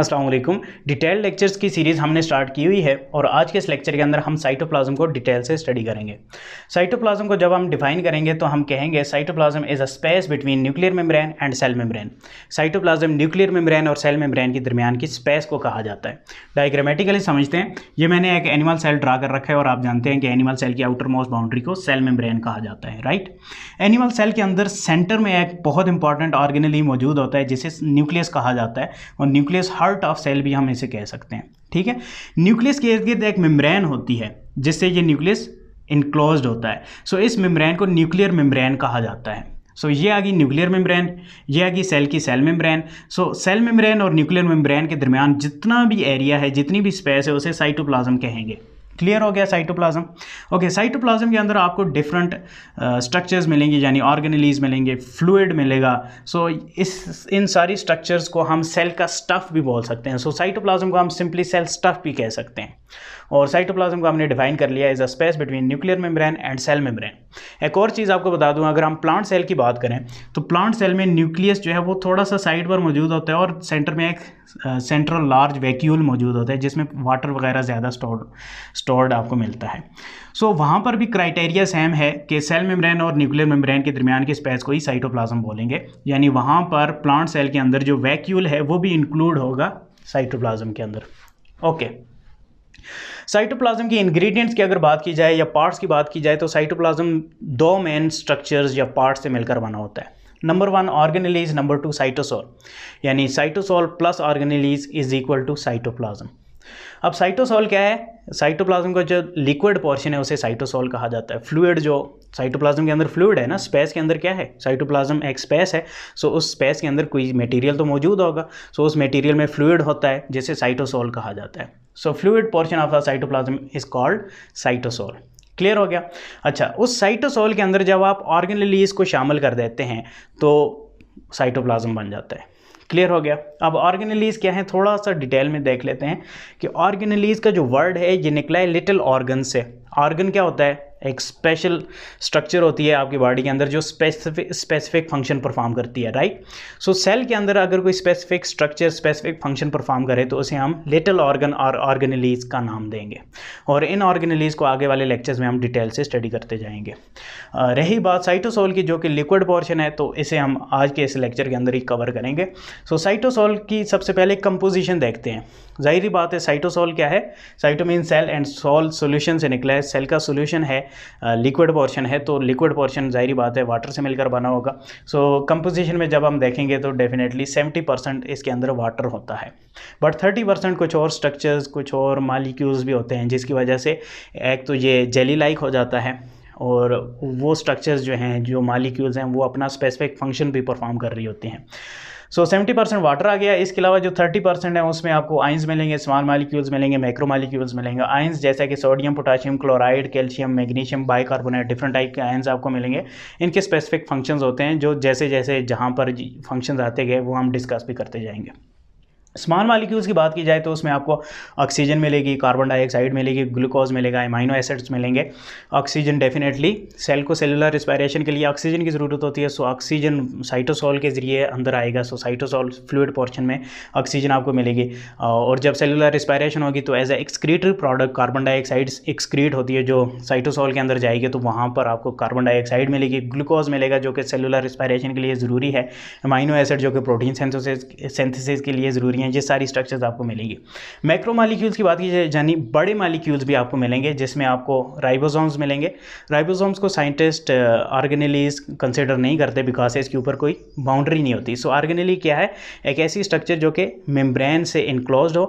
Aslam detail lectures की series हमने start की हुई है और आज के इस लेक्चर के अंदर हम साइटोप्लाज्म को डिटेल से स्टडी करेंगे साइटोप्लाज्म को जब हम डिफाइन करेंगे तो हम कहेंगे cytoplasm is a space between nuclear membrane and cell membrane cytoplasm nuclear membrane और सेल मेम्ब्रेन के दरमियान की स्पेस को कहा जाता है डायग्रामेटिकली समझते हैं ये मैंने एक एनिमल सेल ड्रा कर रखा है और आप जानते हैं कि एनिमल सेल की आउटर मोस्ट बाउंड्री को सेल मेम्ब्रेन कहा जाता है राइट एनिमल सेल के अंदर सेंटर में एक बहुत इंपॉर्टेंट ऑर्गेनली मौजूद होता है जिसे न्यूक्लियस कहा जाता है और न्यूक्लियस हार्ट ऑफ सेल भी हम इसे कह सकते हैं ठीक है न्यूक्लियस के इर्द गिर्द एक मेम्ब्रेन होती है जिससे ये न्यूक्लियस इनक्लोज होता है सो इस मेम्ब्रेन को न्यूक्लियर मेम्ब्रेन कहा जाता है सो so, ये आ गई न्यूक्लियर मेम्ब्रेन ये आ गई सेल की cell membrane so cell membrane और न्यूक्लियर मेम्ब्रेन के दरमियान जितना भी एरिया है जितनी भी स्पेस है उसे साइटोप्लाज्म कहेंगे क्लियर हो गया साइटोप्लाज्म ओके साइटोप्लाज्म के अंदर आपको डिफरेंट स्ट्रक्चर्स uh, मिलेंगी यानी ऑर्गेनलीज मिलेंगे फ्लूड मिलेगा सो so, इस इन सारी स्ट्रक्चर्स को हम सेल का स्टफ भी बोल सकते हैं सो so, साइटोप्लाज्म को हम सिंपली सेल स्टफ भी कह सकते हैं और साइटोप्लाज्म को हमने डिफाइन कर लिया is a space between nuclear membrane and cell membrane एक और चीज़ आपको बता दूं अगर हम प्लांट सेल की बात करें तो प्लांट सेल में न्यूक्लियस जो है वो थोड़ा सा साइड पर मौजूद होता है और सेंटर में एक सेंट्रल लार्ज वैक्यूल मौजूद होता है जिसमें वाटर वगैरह ज़्यादा स्टोर स्टोर्ड आपको मिलता है सो so, वहाँ पर भी क्राइटेरिया सेम है कि सेल मेम्ब्रेन और न्यूक्लियर मेम्ब्रेन के दरमियान के स्पेस को ही साइटोप्लाज्म बोलेंगे यानी वहाँ पर प्लांट सेल के अंदर जो वैक्यूल है वो भी इंक्लूड होगा साइटोप्लाज्म के अंदर ओके okay. साइटोप्लाज्म के इंग्रेडिएंट्स की अगर बात की जाए या पार्ट्स की बात की जाए तो साइटोप्लाज्म दो मेन स्ट्रक्चर्स या पार्ट्स से मिलकर बना होता है number one organelles number two cytosol यानी cytosol plus organelles is equal to cytoplasm अब साइटोसोल क्या है साइटोप्लाज्म का जो लिक्विड पोर्शन है उसे साइटोसोल कहा जाता है फ्लूड जो साइटोप्लाज्म के अंदर फ्लूड है ना स्पेस के अंदर क्या है साइटोप्लाज्म एक स्पेस है सो उस स्पेस के अंदर कोई मटेरियल तो मौजूद होगा सो उस मटेरियल में फ्लूड होता है जिसे साइटोसोल कहा जाता है so fluid portion of the cytoplasm is called cytosol clear हो गया अच्छा उस साइटोसोल के अंदर जब आप ऑर्गन रिलीज को शामिल कर देते हैं तो साइटोप्लाज्म बन जाता है क्लियर हो गया अब ऑर्गेनलीज क्या है थोड़ा सा डिटेल में देख लेते हैं कि ऑर्गेनलीज का जो वर्ड है ये निकला है लिटिल ऑर्गन से ऑर्गन क्या होता है एक स्पेशल स्ट्रक्चर होती है आपकी बॉडी के अंदर जो स्पेसिफिक स्पेसिफिक फंक्शन परफॉर्म करती है राइट सो सेल के अंदर अगर कोई specific structure specific function perform करे तो उसे हम लिटल ऑर्गन और ऑर्गेनलीज का नाम देंगे और इन ऑर्गेनलीज को आगे वाले लेक्चर्स में हम डिटेल से स्टडी करते जाएंगे रही बात साइटोसोल की जो कि लिक्विड पोर्शन है तो इसे हम आज के इस लेक्चर के अंदर ही कवर करेंगे सो so, साइटोसोल की सबसे पहले कंपोजिशन देखते हैं जाहिर बात है साइटोसोल क्या है साइटोमिन सेल एंड सोल सोल्यूशन से निकला है सेल का सोल्यूशन है लिक्विड पोर्शन है तो लिक्विड पोर्शन जाहिर बात है वाटर से मिलकर बना होगा सो so, कंपोजिशन में जब हम देखेंगे तो डेफिनेटली सेवेंटी परसेंट इसके अंदर वाटर होता है बट थर्टी परसेंट कुछ और स्ट्रक्चर्स कुछ और मालिक्यूल्स भी होते हैं जिसकी वजह से एक तो ये जेली लाइक हो जाता है और वो स्ट्रक्चर्स जो हैं जो मालिक्यूल्स हैं वो अपना स्पेसिफिक फंक्शन भी परफॉर्म कर रही होती हैं सो सेवेंटी परसेंट वाटर आ गया इसके अलावा जो थर्टी परसेंट है उसमें आपको आइंस मिलेंगे स्मॉल मालिक्यूल्स मिलेंगे माइक्रो मालिक्यूल्स मिलेंगे आइंस जैसे कि sodium potassium chloride calcium magnesium bicarbonate different type के आइंस आपको मिलेंगे इनके स्पेसिफिक फंक्शंस होते हैं जो जैसे जैसे जहाँ पर फंक्शन आते गए वो हम डिस्कस भी करते जाएंगे स्मॉल मालिक्यूल्स की बात की जाए तो उसमें आपको ऑक्सीजन मिलेगी कार्बन डाइऑक्साइड मिलेगी ग्लूकोज मिलेगा एमाइनो एसिड्स मिलेंगे ऑक्सीजन डेफिनेटली सेल को सेलुलर रिस्पायरेशन के लिए ऑक्सीजन की ज़रूरत होती है सो ऑक्सीजन साइटोसोल के ज़रिए अंदर आएगा सो साइटोसोल फ्लूड पोर्शन में ऑक्सीजन आपको मिलेगी और जब सेलुलर रिस्पायरेशन होगी तो as a excretory product carbon dioxide excrete होती है जो साइटोसोल के अंदर जाएगी तो वहाँ पर आपको कार्बन डाइऑक्साइड मिलेगी ग्लूकोज मिलेगा जो कि सेलुलर रिस्पायरेशन के लिए ज़रूरी है एमाइनो एसिड जो कि प्रोटीन सेंथोसिस के लिए ज़रूरी हैं ये सारी स्ट्रक्चर्स आपको मिलेगी मैक्रो मालिक्यूल्स की बात की जाए यानी बड़े मालिक्यूल्स भी आपको मिलेंगे जिसमें आपको राइबोसोम्स मिलेंगे राइबोसोम्स को साइंटिस्ट आर्गेनेलीज कंसिडर नहीं करते बिकॉज इसके ऊपर कोई बाउंड्री नहीं होती सो so, क्या है एक ऐसी स्ट्रक्चर जो कि मेम्ब्रेन से इनक्लोज हो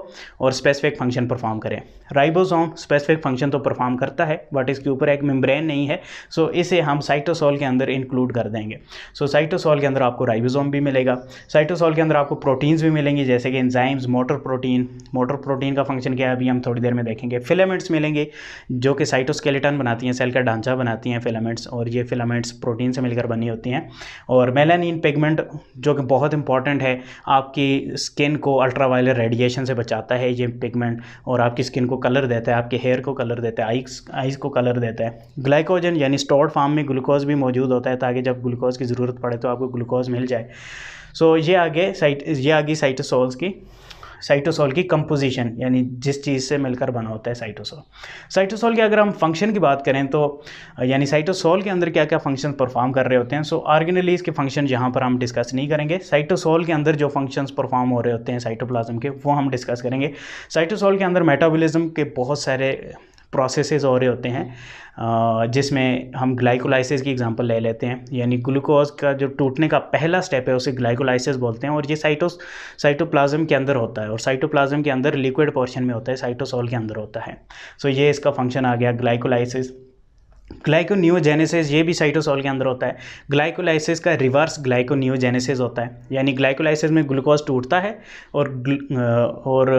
और स्पेसिफिक फंक्शन परफॉर्म करें राइबोसोम स्पेसिफिक फंक्शन तो परफॉर्म करता है बट इसके ऊपर एक मेम्ब्रेन नहीं है सो इसे हम साइटोसोल के अंदर इंक्लूड कर देंगे सो साइटोसोल के अंदर आपको राइबोसोम भी मिलेगा साइटोसोल के अंदर आपको प्रोटीन्स भी मिलेंगे जैसे कि enzymes motor protein motor protein का फंक्शन क्या है अभी हम थोड़ी देर में देखेंगे फिलामेंट्स मिलेंगे जो कि साइटोस्केलेटन बनाती हैं सेल का ढांचा बनाती हैं फिलामेंट्स और ये फिलामेंट्स प्रोटीन से मिलकर बनी होती हैं और मेलानिन पिगमेंट जो कि बहुत इंपॉर्टेंट है आपकी स्किन को अल्ट्रा रेडिएशन से बचाता है ये पिगमेंट और आपकी स्किन को कलर देता है आपके हेयर को कलर देता है आइज आइस को कलर देता है ग्लाइकोजन यानी स्टोर्ड फार्म में ग्लूकोज भी मौजूद होता है ताकि जब ग्लूकोज की ज़रूरत पड़े तो आपको ग्लूकोज मिल जाए सो so, ये आगे साइट ये आगे साइटोसोल्स की साइटोसोल की कंपोजिशन यानी जिस चीज़ से मिलकर बना होता है साइटोसोल साइटोसोल के अगर हम फंक्शन की बात करें तो यानी साइटोसोल के अंदर क्या क्या फंक्शन परफॉर्म कर रहे होते हैं सो आर्गेनलीज के फंक्शन यहाँ पर हम डिस्कस नहीं करेंगे साइटोसोल के अंदर जो फंक्शंस परफॉर्म हो रहे होते हैं साइटोप्लाज्म के वो हम डिस्कस करेंगे साइटोसोल के अंदर मेटाबोलिज्म के बहुत सारे प्रोसेसेस हो रहे होते हैं जिसमें हम ग्लाइकोलाइसिस की एग्जांपल ले लेते हैं यानी ग्लूकोज का जो टूटने का पहला स्टेप है उसे ग्लाइकोलाइसिस बोलते हैं और ये साइटोस साइटोप्लाज्म के अंदर होता है और साइटोप्लाज्म के अंदर लिक्विड पोर्शन में होता है साइटोसोल के अंदर होता है सो ये इसका फंक्शन आ गया ग्लाइकोलाइसिस ग्लाइकोनियोजेनेसिस ये भी साइटोसॉल के अंदर होता है ग्लाइकोलाइसिस का रिवर्स ग्लाइकोनियोजेनेसिस होता है यानी ग्लाइकोलाइसिस में ग्लूकोज टूटता है और और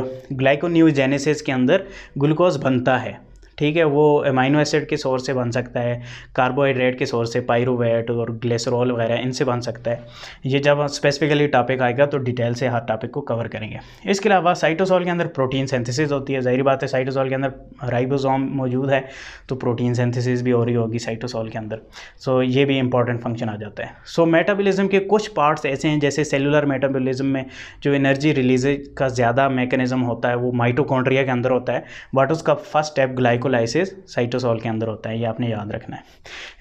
ग्लाइकोनियोजेनेसिस के अंदर ग्लूकोज बनता है ठीक है वो अमाइनो एसिड के सोर्स से बन सकता है कार्बोहाइड्रेट के सोर्स से पायरोट और ग्लेसरॉल वगैरह इनसे बन सकता है ये जब स्पेसिफिकली टॉपिक आएगा तो डिटेल से हर टॉपिक को कवर करेंगे इसके अलावा साइटोसॉल के अंदर प्रोटीन सेंथिसिस होती है जाहिर बात है साइटोसॉल के अंदर राइबोसोम मौजूद है तो प्रोटीन सेंथिसिस भी हो रही होगी साइटोसॉल के अंदर सो so, ये भी इंपॉर्टेंट फंक्शन आ जाता है सो so, मेटाबोलिज्म के कुछ पार्ट्स ऐसे हैं जैसे सेलुलर मेटाबोलिज्म में जो एनर्जी रिलीज का ज़्यादा मैकेनिज्म होता है वो माइटोकॉन्ड्रिया के अंदर होता है बट उसका first step glyco glycolysis cytosol के अंदर होता है ये आपने याद रखना है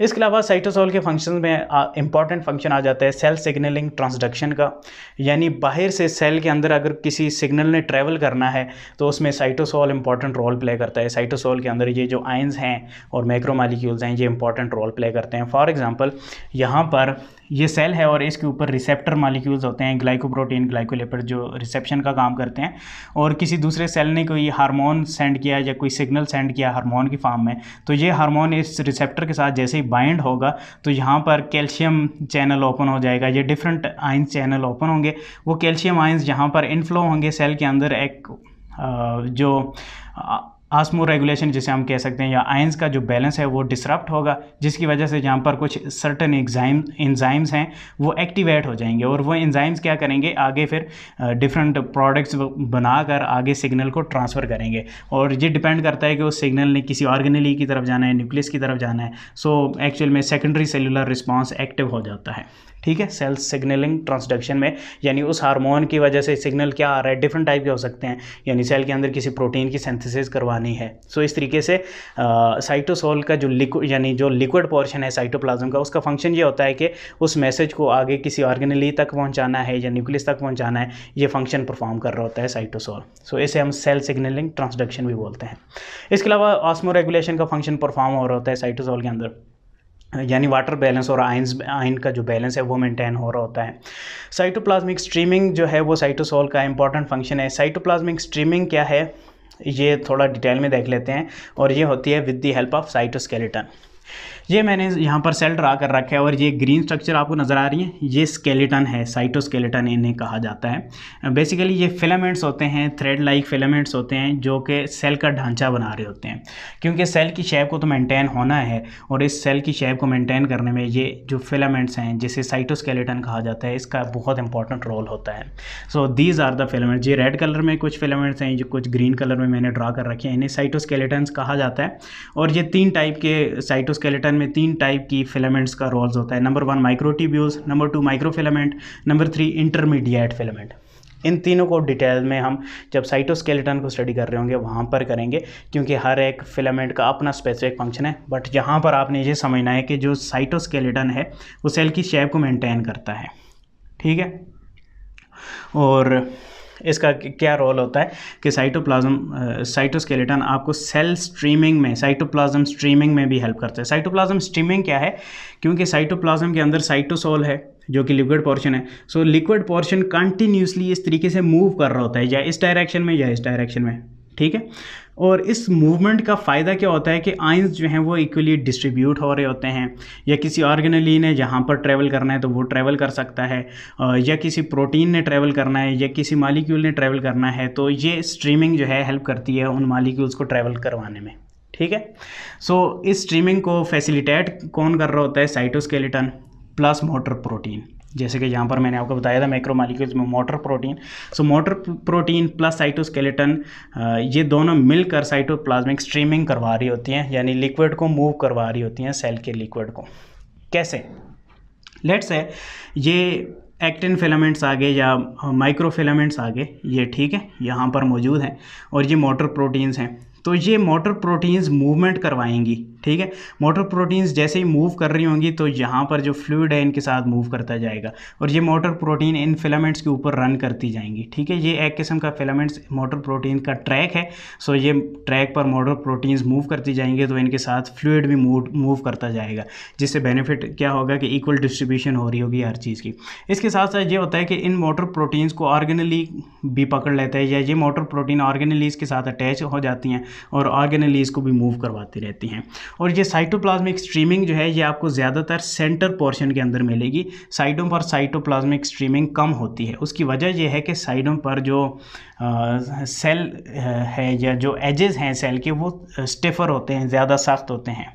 इसके अलावा साइटोसोल के फंक्शन में इंपॉर्टेंट फंक्शन आ जाता है सेल सिग्नलिंग ट्रांसडक्शन का यानी बाहर से सेल के अंदर अगर किसी सिग्नल ने ट्रैवल करना है तो उसमें साइटोसोल इंपॉर्टेंट रोल प्ले करता है साइटोसोल के अंदर ये जो आइन्स हैं और माइक्रोमालिक्यूल्स हैं ये इंपॉर्टेंट रोल प्ले करते हैं फॉर एग्ज़ाम्पल यहाँ पर ये सेल है और इसके ऊपर रिसेप्टर मालिक्यूल्स होते हैं ग्लाइकोप्रोटीन ग्लाइकोलेपर जो रिसेप्शन का काम करते हैं और किसी दूसरे सेल ने कोई हार्मोन सेंड किया या कोई सिग्नल सेंड किया हार्मोन की फार्म में तो ये हार्मोन इस रिसेप्टर के साथ जैसे ही बाइंड होगा तो यहाँ पर कैल्शियम चैनल ओपन हो जाएगा ये डिफरेंट आइंस चैनल ओपन होंगे वो कैल्शियम आइंस यहाँ पर इनफ्लो होंगे सेल के अंदर एक जो आसमो रेगुलेशन जिसे हम कह सकते हैं या आयंस का जो बैलेंस है वो डिसरप्ट होगा जिसकी वजह से जहाँ पर कुछ सर्टन एग्जाइम इन्जाइम्स हैं वो एक्टिवेट हो जाएंगे और वो इन्ज़ाइम्स क्या करेंगे आगे फिर डिफरेंट प्रोडक्ट्स बनाकर आगे सिग्नल को ट्रांसफ़र करेंगे और ये डिपेंड करता है कि उस सिग्नल ने किसी ऑर्गेनली की तरफ जाना है न्यूक्लियस की तरफ जाना है सो एक्चुअल में सेकेंडरी सेलुलर रिस्पॉन्स एक्टिव हो जाता है ठीक है सेल सिग्नलिंग ट्रांसडक्शन में यानी उस हार्मोन की वजह से सिग्नल क्या आ रहा है डिफरेंट टाइप के हो सकते हैं यानी सेल के अंदर किसी प्रोटीन की सेंथिसिस करवानी है सो so, इस तरीके से साइटोसोल का जो लिक्विड यानी जो लिक्विड पोर्शन है साइटोप्लाज्म का उसका फंक्शन ये होता है कि उस मैसेज को आगे किसी ऑर्गेनली तक पहुँचाना है या न्यूक्लियस तक पहुँचाना है ये फंक्शन परफॉर्म कर रहा होता है साइटोसोल सो so, इसे हम सेल सिग्नलिंग ट्रांसडक्शन भी बोलते हैं इसके अलावा ऑस्मो रेगुलेशन का फंक्शन परफॉर्म हो रहा होता है साइटोसोल के अंदर यानी वाटर बैलेंस और आइंस आइन का जो बैलेंस है वो मेंटेन हो रहा होता है साइटोप्लाज्मिक स्ट्रीमिंग जो है वो साइटोसोल का इंपॉर्टेंट फंक्शन है साइटोप्लाज्मिक स्ट्रीमिंग क्या है ये थोड़ा डिटेल में देख लेते हैं और ये होती है with the help of cytoskeleton ये मैंने यहाँ पर सेल ड्रा कर रखा है और ये ग्रीन स्ट्रक्चर आपको नज़र आ रही है ये स्केलेटन है साइटोस्केलेटन इन्हें कहा जाता है बेसिकली ये फिलामेंट्स होते हैं थ्रेड लाइक फिलामेंट्स होते हैं जो कि सेल का ढांचा बना रहे होते हैं क्योंकि सेल की शेप को तो मेंटेन होना है और इस सेल की शेप को मैंटेन करने में ये जो फिलामेंट्स हैं जिसे साइटोस्केलेटन कहा जाता है इसका बहुत इंपॉर्टेंट रोल होता है so these are the filaments ये रेड कलर में कुछ फिलामेंट्स हैं जो कुछ ग्रीन कलर में मैंने ड्रा कर रखे हैं इन्हें साइटोस्केलेटन्स कहा जाता है और ये तीन टाइप के साइटो साइटोस्केलेटन में तीन टाइप की फिलामेंट्स का रोल्स होता है number one microtubules number two microfilament number three intermediate filament इन तीनों को डिटेल में हम जब साइटोस्केलेटन को स्टडी कर रहे होंगे वहाँ पर करेंगे क्योंकि हर एक फिलामेंट का अपना स्पेसिफिक फंक्शन है बट यहाँ पर आपने ये समझना है कि जो साइटोस्केलेटन है वो सेल की शेप को मेंटेन करता है ठीक है और इसका क्या रोल होता है कि साइटोप्लाज्म साइटोस्केलेटन आपको सेल स्ट्रीमिंग में साइटोप्लाज्म स्ट्रीमिंग में भी हेल्प करता है साइटोप्लाज्म स्ट्रीमिंग क्या है क्योंकि साइटोप्लाज्म के अंदर साइटोसोल है जो कि लिक्विड पोर्शन है सो लिक्विड पोर्शन कंटिन्यूसली इस तरीके से मूव कर रहा होता है या इस डायरेक्शन में या इस डायरेक्शन में ठीक है और इस मूवमेंट का फ़ायदा क्या होता है कि आइंस जो हैं वो इक्वली डिस्ट्रीब्यूट हो रहे होते हैं या किसी ऑर्गेनली ने जहाँ पर ट्रैवल करना है तो वो ट्रैवल कर सकता है या किसी प्रोटीन ने ट्रैवल करना है या किसी मालिक्यूल ने ट्रैवल करना है तो ये स्ट्रीमिंग जो है हेल्प करती है उन मालिक्यूल्स को ट्रैवल करवाने में ठीक है सो so, इस स्ट्रीमिंग को फैसिलिटेट कौन कर रहा होता है साइटोस्केलेटन प्लस मोटर प्रोटीन जैसे कि यहाँ पर मैंने आपको बताया था माइक्रो मालिक्यूल्स में motor protein so motor protein plus cytoskeleton ये दोनों मिलकर साइटोप्लाज्मिक स्ट्रीमिंग करवा रही होती हैं यानी लिक्विड को मूव करवा रही होती हैं सेल के लिक्विड को कैसे लेट्स है ये एक्टिन फिलामेंट्स आ गए या माइक्रो फिलामेंट्स आ गए ये ठीक है यहाँ पर मौजूद हैं और ये मोटर प्रोटीन्स हैं तो ये मोटर प्रोटीन्स मूवमेंट करवाएंगी ठीक है मोटर प्रोटीन्स जैसे ही मूव कर रही होंगी तो यहाँ पर जो फ्लूड है इनके साथ मूव करता जाएगा और ये मोटर प्रोटीन इन फिलामेंट्स के ऊपर रन करती जाएंगी ठीक है ये एक किस्म का फिलामेंट्स मोटर प्रोटीन का ट्रैक है सो ये ट्रैक पर मोटर प्रोटीन्स मूव करती जाएंगे तो इनके साथ फ्लूड भी मूव मूव करता जाएगा जिससे बेनिफिट क्या होगा कि इक्वल डिस्ट्रीब्यूशन हो रही होगी हर चीज़ की इसके साथ साथ ये होता है कि इन मोटर प्रोटीन्स को ऑर्गेनली भी पकड़ लेता है या ये मोटर प्रोटीन ऑर्गेनलीज के साथ अटैच हो जाती हैं और ऑर्गेनलीज को भी मूव करवाती रहती हैं और ये साइटोप्लाज्मिक स्ट्रीमिंग जो है ये आपको ज़्यादातर सेंटर पोर्शन के अंदर मिलेगी साइडों पर साइटोप्लाज्मिक स्ट्रीमिंग कम होती है उसकी वजह यह है कि साइडों पर जो आ, सेल है या जो एजेस हैं सेल के वो स्टिफर होते हैं ज़्यादा सख्त होते हैं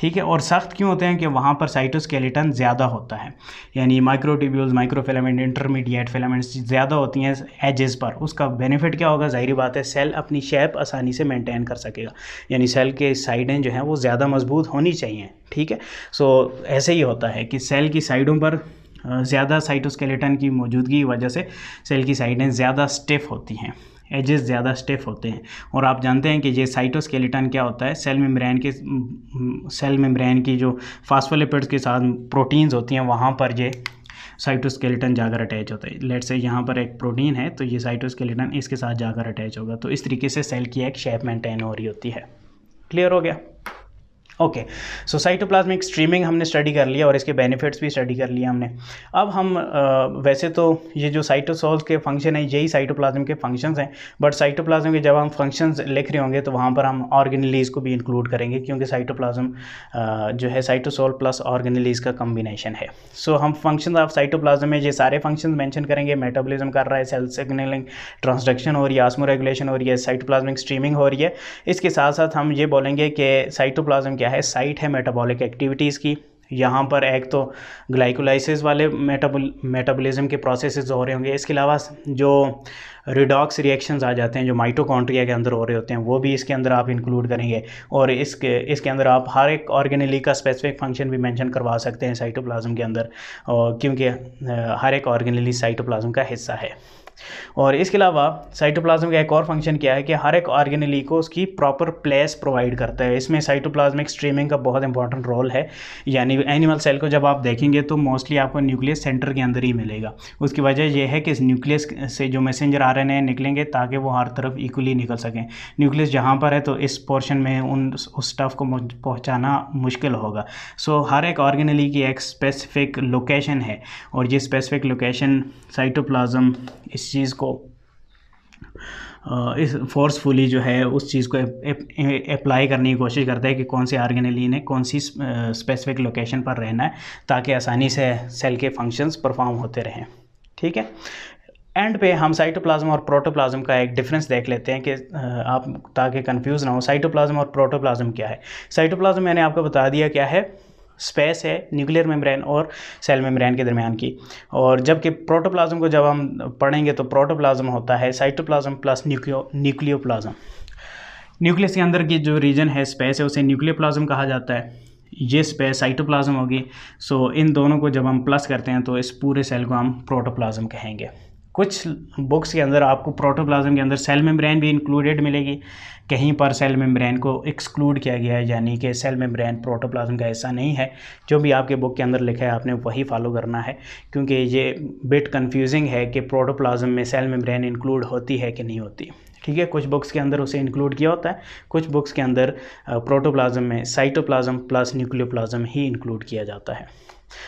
ठीक है और सख्त क्यों होते हैं कि वहाँ पर साइटोस्केलेटन ज़्यादा होता है यानी माइक्रोटिब्यूल्स माइक्रोफिलामेंट इंटरमीडिएट फिलामेंट्स ज़्यादा होती हैं एजेस पर उसका बेनिफिट क्या होगा ज़ाहिर बात है सेल अपनी शेप आसानी से मेंटेन कर सकेगा यानी सेल के साइडें जो हैं वो ज़्यादा मजबूत होनी चाहिए ठीक है सो so, ऐसे ही होता है कि सेल की साइडों पर ज़्यादा साइटोस्केलेटन की मौजूदगी की वजह से सेल की साइडें ज़्यादा स्टिफ होती हैं एजेस ज़्यादा स्टेफ होते हैं और आप जानते हैं कि ये साइटोस्केलेटन क्या होता है सेल मेम्ब्रेन के सेल मेम्ब्रेन की जो फास्फोलिपिड्स के साथ प्रोटीन्स होती हैं वहाँ पर ये साइटोस्केलेटन जाकर अटैच होता है लेट से यहाँ पर एक प्रोटीन है तो ये साइटोस्केलेटन इसके साथ जाकर अटैच होगा तो इस तरीके से सेल की एक शेप मेंटेन हो रही होती है क्लियर हो गया ओके सो साइटोप्लाज्मिक स्ट्रीमिंग हमने स्टडी कर लिया और इसके बेनिफिट्स भी स्टडी कर लिए हमने अब हम आ, वैसे तो ये जो साइटोसोल्स के फंक्शन हैं यही साइटोप्लाज्म के फंक्शंस हैं बट साइटोप्लाज्म के जब हम फंक्शंस लिख रहे होंगे तो वहाँ पर हम ऑर्गेनलीज को भी इंक्लूड करेंगे क्योंकि साइटोप्लाज्म जो है साइटोसोल प्लस ऑर्गेनलीज का कम्बिनेशन है सो so, हम फंक्शन ऑफ साइटोप्लाज्म में ये सारे फंक्शन मैंशन करेंगे मेटाबोलिज्म कर रहा है सेल सिग्नलिंग ट्रांसडक्शन हो रही है आसमो रेगुलेशन हो रही है साइटोप्लाज्मिक स्ट्रीमिंग हो रही है इसके साथ साथ हम ये बोलेंगे कि साइटोप्लाज्म क्या क्या है साइट है मेटाबॉलिक एक्टिविटीज़ की यहाँ पर एक तो ग्लाइकोलाइसिस वाले मेटाबोल मेटाबॉलिज्म के प्रोसेसेस हो रहे होंगे इसके अलावा जो रिडॉक्स रिएक्शंस आ जाते हैं जो माइटोकॉन्ट्रिया के अंदर हो रहे होते हैं वो भी इसके अंदर आप इंक्लूड करेंगे और इसके इसके अंदर आप हर एक ऑर्गेनली का स्पेसिफिक फंक्शन भी मेंशन करवा सकते हैं साइटोप्लाज्म के अंदर क्योंकि हर एक ऑर्गेनली साइटोप्लाज्म का हिस्सा है और इसके अलावा साइटोप्लाज्म का एक और फंक्शन क्या है कि हर एक ऑर्गेनली को उसकी प्रॉपर प्लेस प्रोवाइड करता है इसमें साइटोप्लाज्मिक स्ट्रीमिंग का बहुत इंपॉर्टेंट रोल है यानी एनिमल सेल को जब आप देखेंगे तो मोस्टली आपको न्यूक्लियस सेंटर के अंदर ही मिलेगा उसकी वजह यह है कि इस न्यूक्लियस से जो मैसेंजर रहे हैं निकलेंगे ताकि वो हर तरफ इक्वली निकल सकें न्यूक्लियस जहाँ पर है तो इस पोर्शन में उन उस स्टफ़ को पहुँचाना मुश्किल होगा सो so, हर एक ऑर्गेनली की एक स्पेसिफिक लोकेशन है और ये स्पेसिफिक लोकेशन साइटोप्लाज्म इस चीज़ को इस फोर्सफुली जो है उस चीज़ को अप्लाई करने की कोशिश करता है कि कौन से आर्गेनलिन है कौन सी स्पेसिफिक लोकेशन पर रहना है ताकि आसानी से सेल के फंक्शंस परफॉर्म होते रहें ठीक है एंड पे हम साइटोप्लाज्म और प्रोटोप्लाज्म का एक डिफरेंस देख लेते हैं कि आप ताकि कंफ्यूज ना हो साइटोप्लाज्म और प्रोटोप्लाज्म क्या है साइटोप्लाज्म मैंने आपको बता दिया क्या है स्पेस है न्यूक्लियर मेम्ब्रेन और सेल मेम्ब्रेन के दरमियान की और जबकि प्रोटोप्लाज्म को जब हम पढ़ेंगे तो प्रोटोप्लाज्म होता है cytoplasm plus nucleo nucleoplasm nucleus के अंदर की जो रीजन है स्पेस है उसे न्यूक्लियोप्लाज्म कहा जाता है ये स्पेस साइटोप्लाज्म होगी सो इन दोनों को जब हम प्लस करते हैं तो इस पूरे सेल को हम प्रोटोप्लाज्म कहेंगे कुछ बुक्स के अंदर आपको प्रोटोप्लाज्म के अंदर सेल मेम्ब्रेन भी इंक्लूडेड मिलेगी कहीं पर सेल मेम्ब्रेन को एक्सक्लूड किया गया है यानी कि सेल मेम्ब्रेन प्रोटोप्लाज्म का ऐसा नहीं है जो भी आपके बुक के अंदर लिखा है आपने वही फॉलो करना है क्योंकि ये बिट कन्फ्यूजिंग है कि प्रोटोप्लाज्म में सेल मेम्ब्रेन इंक्लूड होती है कि नहीं होती ठीक है कुछ बुक्स के अंदर उसे इंक्लूड किया होता है कुछ बुक्स के अंदर प्रोटोप्लाज्म में साइटोप्लाज्म प्लस न्यूक्लियोप्लाज्म ही इंक्लूड किया जाता है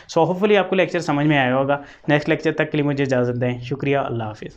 सो so, होपफुली आपको लेक्चर समझ में आया होगा नेक्स्ट लेक्चर तक के लिए मुझे इजाज़त दें शुक्रिया अल्लाह हाफिज़